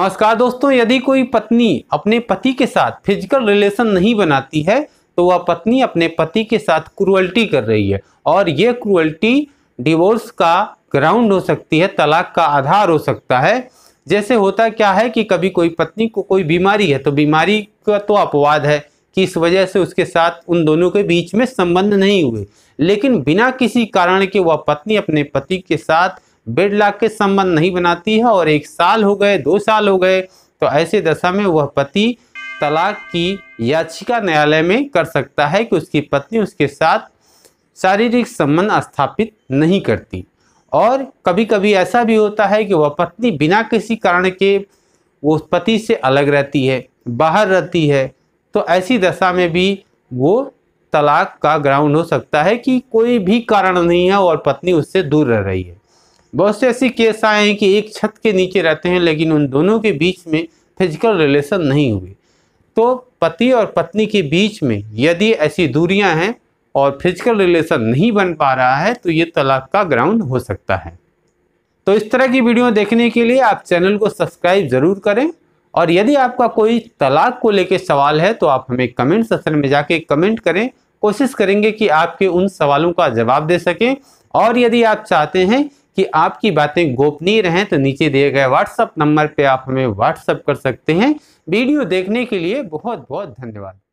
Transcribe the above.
नमस्कार दोस्तों यदि कोई पत्नी अपने पति के साथ फिजिकल रिलेशन नहीं बनाती है तो वह पत्नी अपने पति के साथ क्रुअल्टी कर रही है और यह क्रुअल्टी डिवोर्स का ग्राउंड हो सकती है तलाक का आधार हो सकता है जैसे होता क्या है कि कभी कोई पत्नी को कोई बीमारी है तो बीमारी का तो अपवाद है कि इस वजह से उसके साथ उन दोनों के बीच में संबंध नहीं हुए लेकिन बिना किसी कारण के वह पत्नी अपने पति के साथ बेड लाख के संबंध नहीं बनाती है और एक साल हो गए दो साल हो गए तो ऐसे दशा में वह पति तलाक की याचिका न्यायालय में कर सकता है कि उसकी पत्नी उसके साथ शारीरिक संबंध स्थापित नहीं करती और कभी कभी ऐसा भी होता है कि वह पत्नी बिना किसी कारण के वो पति से अलग रहती है बाहर रहती है तो ऐसी दशा में भी वो तलाक का ग्राउंड हो सकता है कि कोई भी कारण नहीं है और पत्नी उससे दूर रह रही है बहुत से ऐसे केस आए हैं कि एक छत के नीचे रहते हैं लेकिन उन दोनों के बीच में फिजिकल रिलेशन नहीं हुए तो पति और पत्नी के बीच में यदि ऐसी दूरियां हैं और फिजिकल रिलेशन नहीं बन पा रहा है तो ये तलाक का ग्राउंड हो सकता है तो इस तरह की वीडियो देखने के लिए आप चैनल को सब्सक्राइब ज़रूर करें और यदि आपका कोई तलाक को लेकर सवाल है तो आप हमें कमेंट सेक्शन में जाके कमेंट करें कोशिश करेंगे कि आपके उन सवालों का जवाब दे सकें और यदि आप चाहते हैं कि आपकी बातें गोपनीय रहें तो नीचे दिए गए व्हाट्सअप नंबर पे आप हमें व्हाट्सअप कर सकते हैं वीडियो देखने के लिए बहुत बहुत धन्यवाद